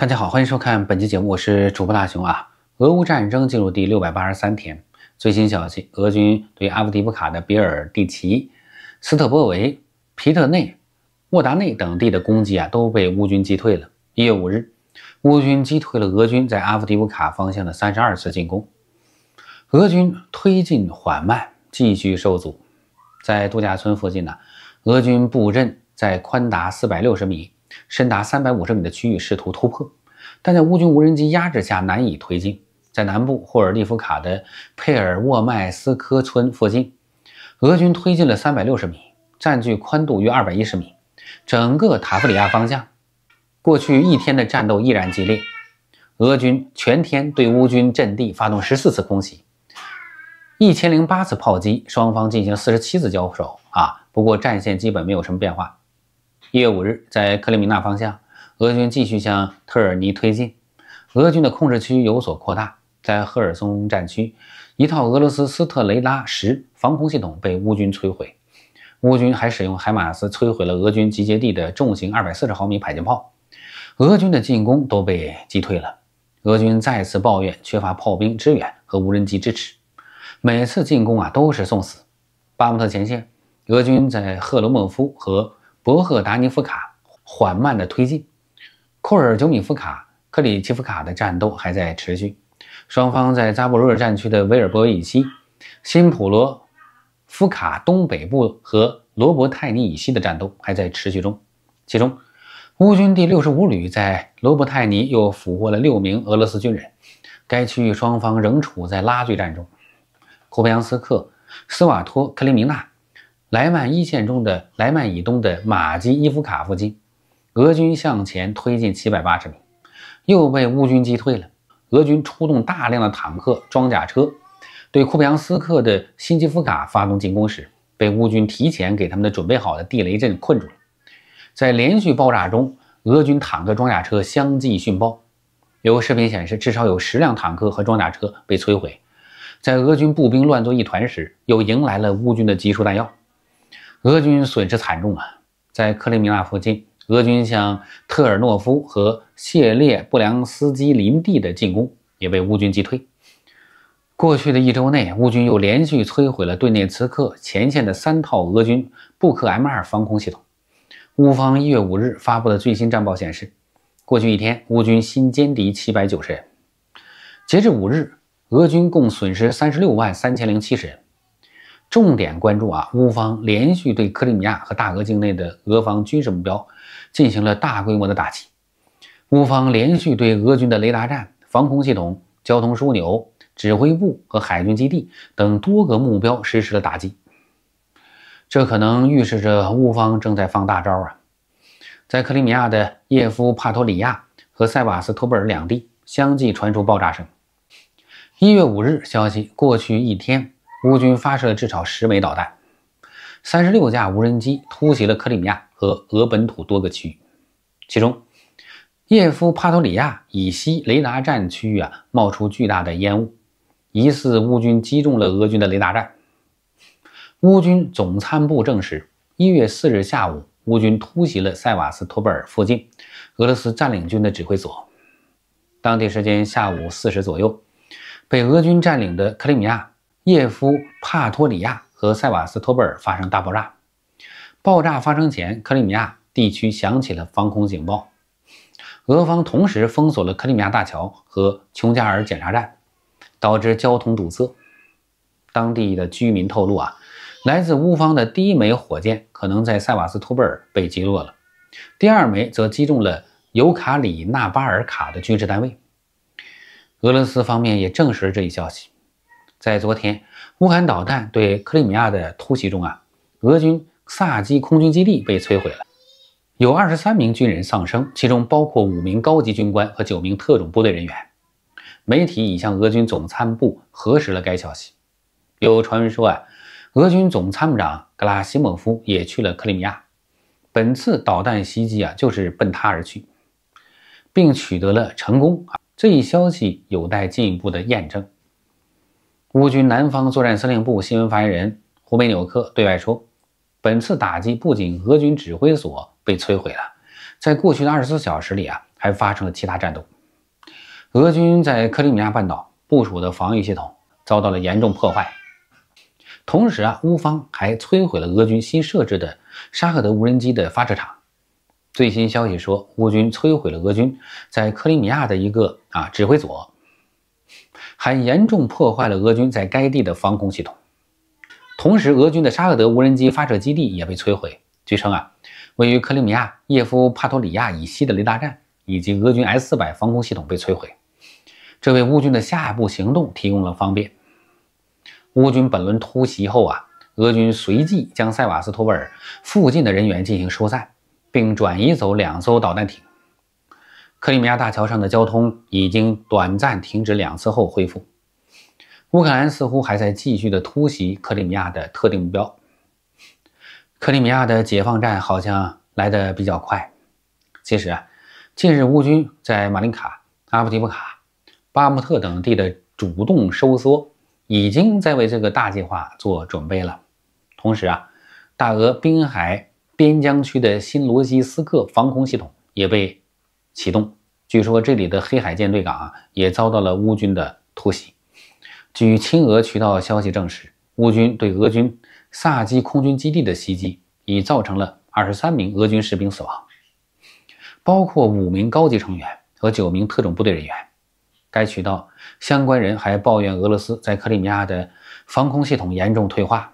大家好，欢迎收看本期节目，我是主播大熊啊。俄乌战争进入第六百八十三天，最新消息，俄军对阿夫迪夫卡的比尔蒂奇、斯特波维、皮特内、沃达内等地的攻击啊，都被乌军击退了。一月五日，乌军击退了俄军在阿夫迪夫卡方向的三十二次进攻，俄军推进缓慢，继续受阻。在度假村附近呢，俄军布阵在宽达四百六十米。深达三百五十米的区域试图突破，但在乌军无人机压制下难以推进。在南部霍尔利夫卡的佩尔沃麦斯科村附近，俄军推进了三百六十米，占据宽度约二百一十米。整个塔夫里亚方向，过去一天的战斗依然激烈。俄军全天对乌军阵地发动十四次空袭，一千零八次炮击，双方进行四十七次交手。啊，不过战线基本没有什么变化。一月五日，在克里米纳方向，俄军继续向特尔尼推进，俄军的控制区有所扩大。在赫尔松战区，一套俄罗斯斯特雷拉十防空系统被乌军摧毁。乌军还使用海马斯摧毁了俄军集结地的重型二百四十毫米迫击炮。俄军的进攻都被击退了。俄军再次抱怨缺乏炮兵支援和无人机支持，每次进攻啊都是送死。巴穆特前线，俄军在赫罗莫夫和博赫达尼夫卡缓慢地推进，库尔久米夫卡、克里奇夫卡的战斗还在持续。双方在扎布罗热战区的维尔博以西、新普罗夫卡东北部和罗伯泰尼以西的战斗还在持续中。其中，乌军第六十五旅在罗伯泰尼又俘获了六名俄罗斯军人。该区域双方仍处在拉锯战中。库佩扬斯克、斯瓦托克里米纳。莱曼一线中的莱曼以东的马基伊夫卡附近，俄军向前推进七百八十米，又被乌军击退了。俄军出动大量的坦克、装甲车，对库皮扬斯克的新基夫卡发动进攻时，被乌军提前给他们的准备好的地雷阵困住了。在连续爆炸中，俄军坦克、装甲车相继殉爆。有视频显示，至少有十辆坦克和装甲车被摧毁。在俄军步兵乱作一团时，又迎来了乌军的集束弹药。俄军损失惨重啊！在克里米亚附近，俄军向特尔诺夫和谢列布良斯基林地的进攻也被乌军击退。过去的一周内，乌军又连续摧毁了顿涅茨克前线的三套俄军布克 M 二防空系统。乌方一月五日发布的最新战报显示，过去一天乌军新歼敌七百九十人，截至五日，俄军共损失三十六万三千零七十人。重点关注啊！乌方连续对克里米亚和大俄境内的俄方军事目标进行了大规模的打击。乌方连续对俄军的雷达站、防空系统、交通枢纽、指挥部和海军基地等多个目标实施了打击。这可能预示着乌方正在放大招啊！在克里米亚的叶夫帕托里亚和塞瓦斯托波尔两地相继传出爆炸声。一月五日消息，过去一天。乌军发射了至少十枚导弹，三十六架无人机突袭了克里米亚和俄本土多个区域，其中，叶夫帕托里亚以西雷达站区域啊冒出巨大的烟雾，疑似乌军击中了俄军的雷达站。乌军总参部证实，一月四日下午，乌军突袭了塞瓦斯托波尔附近俄罗斯占领军的指挥所，当地时间下午四时左右，被俄军占领的克里米亚。叶夫帕托里亚和塞瓦斯托波尔发生大爆炸。爆炸发生前，克里米亚地区响起了防空警报，俄方同时封锁了克里米亚大桥和琼加尔检查站，导致交通堵塞。当地的居民透露，啊，来自乌方的第一枚火箭可能在塞瓦斯托波尔被击落了，第二枚则击中了尤卡里纳巴尔卡的军事单位。俄罗斯方面也证实了这一消息。在昨天乌克兰导弹对克里米亚的突袭中啊，俄军萨基空军基地被摧毁了，有二十三名军人丧生，其中包括五名高级军官和九名特种部队人员。媒体已向俄军总参谋部核实了该消息。有传闻说啊，俄军总参谋长格拉西莫夫也去了克里米亚，本次导弹袭击啊就是奔他而去，并取得了成功。这一消息有待进一步的验证。乌军南方作战司令部新闻发言人湖北纽科对外说：“本次打击不仅俄军指挥所被摧毁了，在过去的24小时里啊，还发生了其他战斗。俄军在克里米亚半岛部署的防御系统遭到了严重破坏。同时啊，乌方还摧毁了俄军新设置的沙赫德无人机的发射场。最新消息说，乌军摧毁了俄军在克里米亚的一个啊指挥所。”还严重破坏了俄军在该地的防空系统，同时俄军的沙赫德无人机发射基地也被摧毁。据称啊，位于克里米亚叶夫帕托里亚以西的雷达站以及俄军 S-400 防空系统被摧毁，这为乌军的下一步行动提供了方便。乌军本轮突袭后啊，俄军随即将塞瓦斯托波尔附近的人员进行疏散，并转移走两艘导弹艇。克里米亚大桥上的交通已经短暂停止两次后恢复。乌克兰似乎还在继续的突袭克里米亚的特定目标。克里米亚的解放战好像来得比较快。其实啊，近日乌军在马林卡、阿布提夫卡、巴穆特等地的主动收缩，已经在为这个大计划做准备了。同时啊，大俄滨海边疆区的新罗西斯克防空系统也被。启动。据说这里的黑海舰队港也遭到了乌军的突袭。据亲俄渠道消息证实，乌军对俄军萨基空军基地的袭击已造成了二十三名俄军士兵死亡，包括五名高级成员和九名特种部队人员。该渠道相关人还抱怨俄罗斯在克里米亚的防空系统严重退化，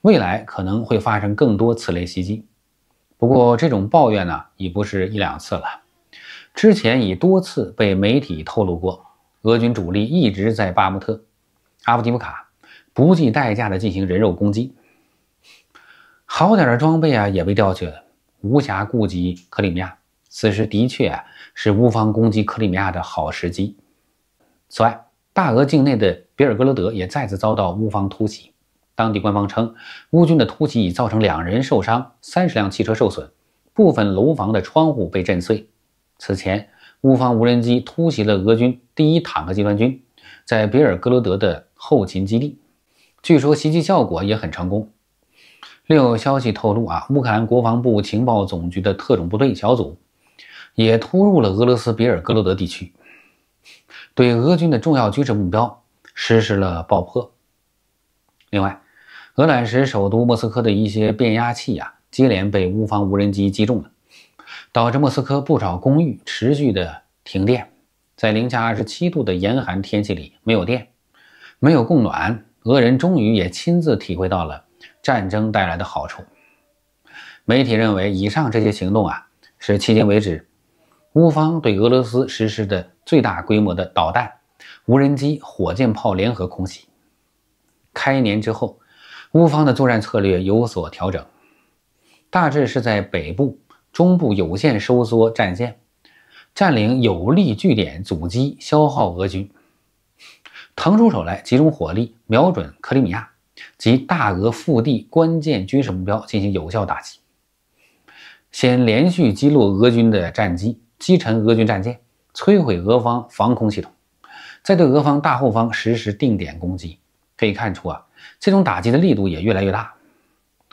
未来可能会发生更多此类袭击。不过，这种抱怨呢已不是一两次了。之前已多次被媒体透露过，俄军主力一直在巴穆特、阿夫迪夫卡，不计代价地进行人肉攻击。好点的装备啊也被调去了，无暇顾及克里米亚。此时的确是乌方攻击克里米亚的好时机。此外，大俄境内的比尔格罗德也再次遭到乌方突袭。当地官方称，乌军的突袭已造成两人受伤，三十辆汽车受损，部分楼房的窗户被震碎。此前，乌方无人机突袭了俄军第一坦克集团军在比尔哥罗德的后勤基地，据说袭击效果也很成功。另有消息透露，啊，乌克兰国防部情报总局的特种部队小组也突入了俄罗斯比尔哥罗德地区，对俄军的重要军事目标实施了爆破。另外，鹅卵石首都莫斯科的一些变压器啊，接连被乌方无人机击中了，导致莫斯科不少公寓持续的停电。在零下二十七度的严寒天气里，没有电，没有供暖，俄人终于也亲自体会到了战争带来的好处。媒体认为，以上这些行动啊，是迄今为止乌方对俄罗斯实施的最大规模的导弹、无人机、火箭炮联合空袭。开年之后。乌方的作战策略有所调整，大致是在北部、中部有限收缩战线，占领有利据点，阻击消耗俄军，腾出手来集中火力，瞄准克里米亚及大俄腹地关键军事目标进行有效打击。先连续击落俄军的战机，击沉俄军战舰，摧毁俄方防空系统，再对俄方大后方实施定点攻击。可以看出啊。这种打击的力度也越来越大，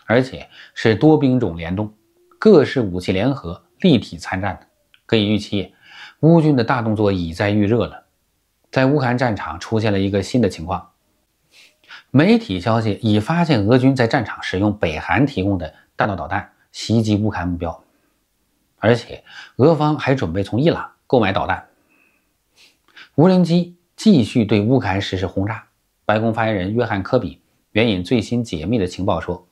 而且是多兵种联动、各式武器联合、立体参战的。可以预期，乌军的大动作已在预热了。在乌克兰战场出现了一个新的情况：媒体消息已发现俄军在战场使用北韩提供的弹道导弹袭击乌克兰目标，而且俄方还准备从伊朗购买导弹。无人机继续对乌克兰实施轰炸。白宫发言人约翰·科比援引最新解密的情报说，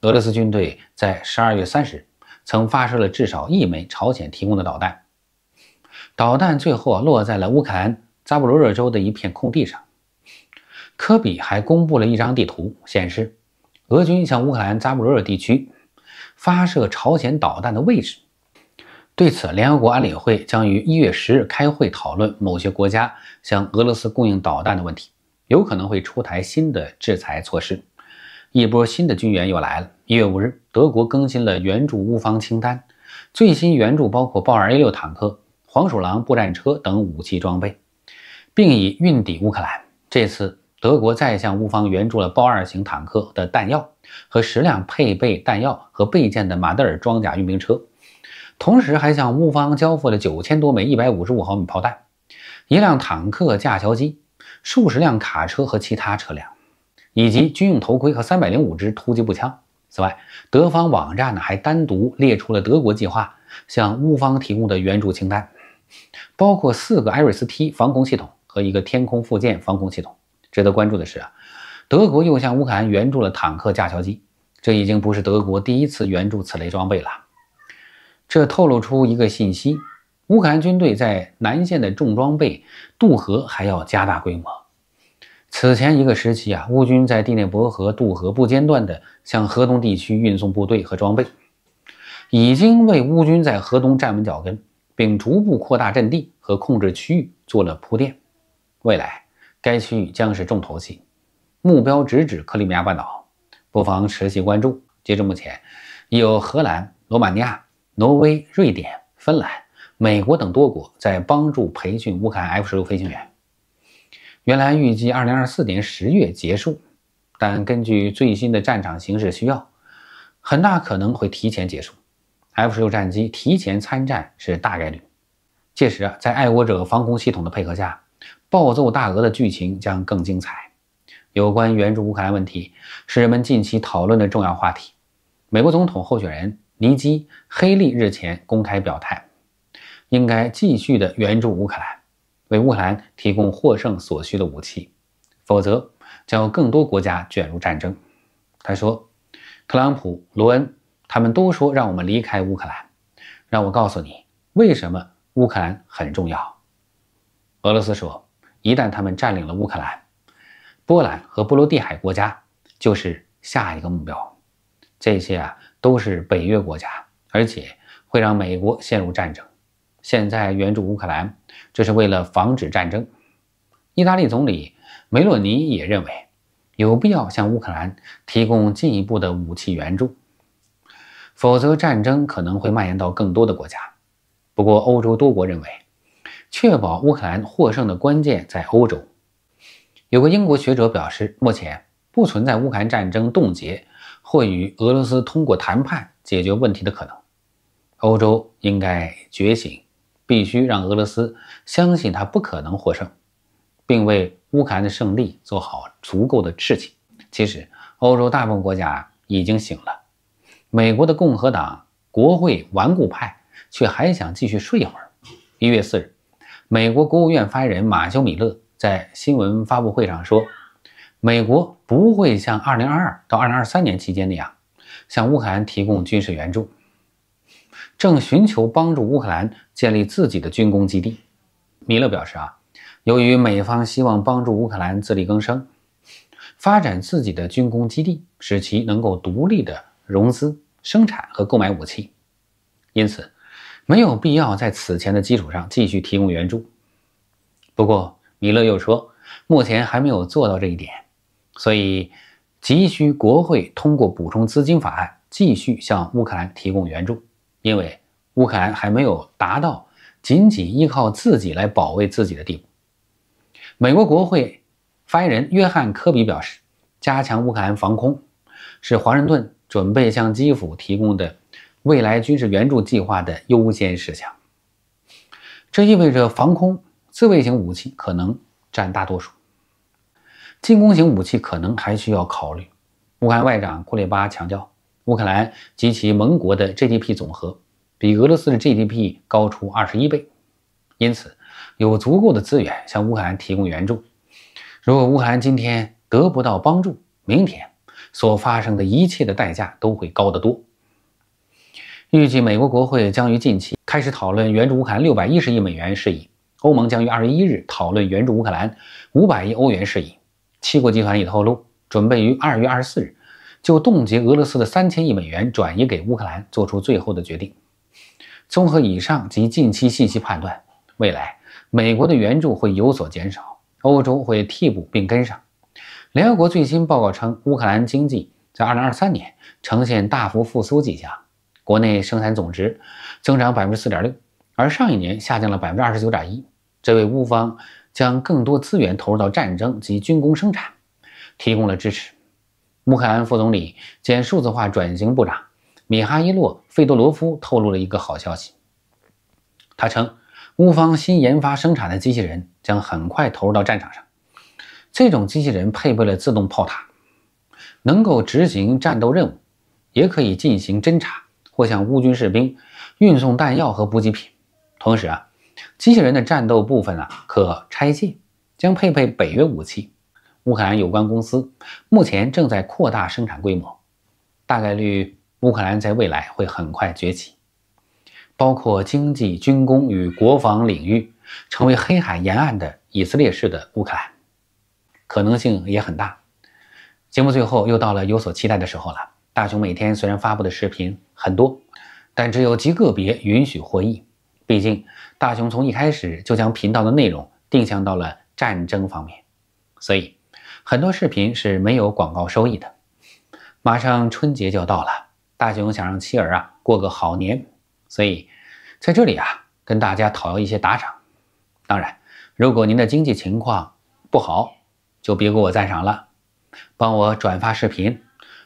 俄罗斯军队在12月30日曾发射了至少一枚朝鲜提供的导弹，导弹最后落在了乌克兰扎布罗热州的一片空地上。科比还公布了一张地图，显示俄军向乌克兰扎布罗热地区发射朝鲜导弹的位置。对此，联合国安理会将于1月10日开会讨论某些国家向俄罗斯供应导弹的问题。有可能会出台新的制裁措施，一波新的军援又来了。一月五日，德国更新了援助乌方清单，最新援助包括豹二 A 六坦克、黄鼠狼步战车等武器装备，并已运抵乌克兰。这次德国再向乌方援助了豹二型坦克的弹药和十辆配备弹药和备件的马德尔装甲运兵车，同时还向乌方交付了九千多枚一百五十五毫米炮弹，一辆坦克架桥机。数十辆卡车和其他车辆，以及军用头盔和三百零五支突击步枪。此外，德方网站呢还单独列出了德国计划向乌方提供的援助清单，包括四个艾瑞斯 T 防空系统和一个天空附件防空系统。值得关注的是，啊，德国又向乌克兰援助了坦克架桥机，这已经不是德国第一次援助此类装备了。这透露出一个信息。乌克兰军队在南线的重装备渡河还要加大规模。此前一个时期啊，乌军在第聂伯河渡河不间断地向河东地区运送部队和装备，已经为乌军在河东站稳脚跟并逐步扩大阵地和控制区域做了铺垫。未来该区域将是重头戏，目标直指克里米亚半岛，不妨持续关注。截至目前，有荷兰、罗马尼亚、挪威、瑞典、芬兰。美国等多国在帮助培训乌克兰 F 十六飞行员。原来预计二零二四年十月结束，但根据最新的战场形势需要，很大可能会提前结束。F 十六战机提前参战是大概率。届时，啊，在爱国者防空系统的配合下，暴揍大鹅的剧情将更精彩。有关援助乌克兰问题，是人们近期讨论的重要话题。美国总统候选人尼基·黑利日前公开表态。应该继续的援助乌克兰，为乌克兰提供获胜所需的武器，否则将有更多国家卷入战争。他说：“特朗普、罗恩他们都说让我们离开乌克兰，让我告诉你为什么乌克兰很重要。”俄罗斯说：“一旦他们占领了乌克兰，波兰和波罗的海国家就是下一个目标。这些啊都是北约国家，而且会让美国陷入战争。”现在援助乌克兰，这是为了防止战争。意大利总理梅洛尼也认为，有必要向乌克兰提供进一步的武器援助，否则战争可能会蔓延到更多的国家。不过，欧洲多国认为，确保乌克兰获胜的关键在欧洲。有个英国学者表示，目前不存在乌克兰战争冻结或与俄罗斯通过谈判解决问题的可能。欧洲应该觉醒。必须让俄罗斯相信他不可能获胜，并为乌克兰的胜利做好足够的事情。其实，欧洲大部分国家已经醒了，美国的共和党国会顽固派却还想继续睡一会儿。一月四日，美国国务院发言人马修·米勒在新闻发布会上说：“美国不会像2022到2023年期间那样向乌克兰提供军事援助。”正寻求帮助乌克兰建立自己的军工基地，米勒表示啊，由于美方希望帮助乌克兰自力更生，发展自己的军工基地，使其能够独立的融资、生产和购买武器，因此没有必要在此前的基础上继续提供援助。不过，米勒又说，目前还没有做到这一点，所以急需国会通过补充资金法案，继续向乌克兰提供援助。因为乌克兰还没有达到仅仅依靠自己来保卫自己的地步。美国国会发言人约翰·科比表示，加强乌克兰防空是华盛顿准备向基辅提供的未来军事援助计划的优先事项。这意味着防空自卫型武器可能占大多数，进攻型武器可能还需要考虑。乌克兰外长库列巴强调。乌克兰及其盟国的 GDP 总和比俄罗斯的 GDP 高出二十一倍，因此有足够的资源向乌克兰提供援助。如果乌克兰今天得不到帮助，明天所发生的一切的代价都会高得多。预计美国国会将于近期开始讨论援助乌克兰六百一十亿美元事宜，欧盟将于二十一日讨论援助乌克兰五百亿欧元事宜。七国集团已透露准备于二月二十四日。就冻结俄罗斯的三千亿美元转移给乌克兰做出最后的决定。综合以上及近期信息判断，未来美国的援助会有所减少，欧洲会替补并跟上。联合国最新报告称，乌克兰经济在2023年呈现大幅复苏迹象，国内生产总值增长4.6%，而上一年下降了29.1%，这为乌方将更多资源投入到战争及军工生产提供了支持。乌克兰副总理兼数字化转型部长米哈伊洛·费多罗夫透露了一个好消息。他称，乌方新研发生产的机器人将很快投入到战场上。这种机器人配备了自动炮塔，能够执行战斗任务，也可以进行侦察或向乌军士兵运送弹药和补给品。同时啊，机器人的战斗部分啊可拆卸，将配备北约武器。乌克兰有关公司目前正在扩大生产规模，大概率乌克兰在未来会很快崛起，包括经济、军工与国防领域，成为黑海沿岸的以色列式的乌克兰，可能性也很大。节目最后又到了有所期待的时候了。大雄每天虽然发布的视频很多，但只有极个别允许获益，毕竟大雄从一开始就将频道的内容定向到了战争方面，所以。很多视频是没有广告收益的。马上春节就要到了，大雄想让妻儿啊过个好年，所以在这里啊跟大家讨要一些打赏。当然，如果您的经济情况不好，就别给我赞赏了，帮我转发视频，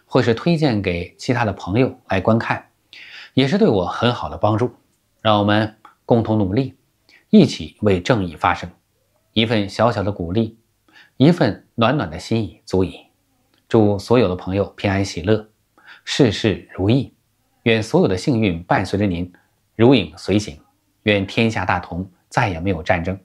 或是推荐给其他的朋友来观看，也是对我很好的帮助。让我们共同努力，一起为正义发声。一份小小的鼓励。一份暖暖的心意足矣，祝所有的朋友平安喜乐，事事如意，愿所有的幸运伴随着您如影随形，愿天下大同，再也没有战争。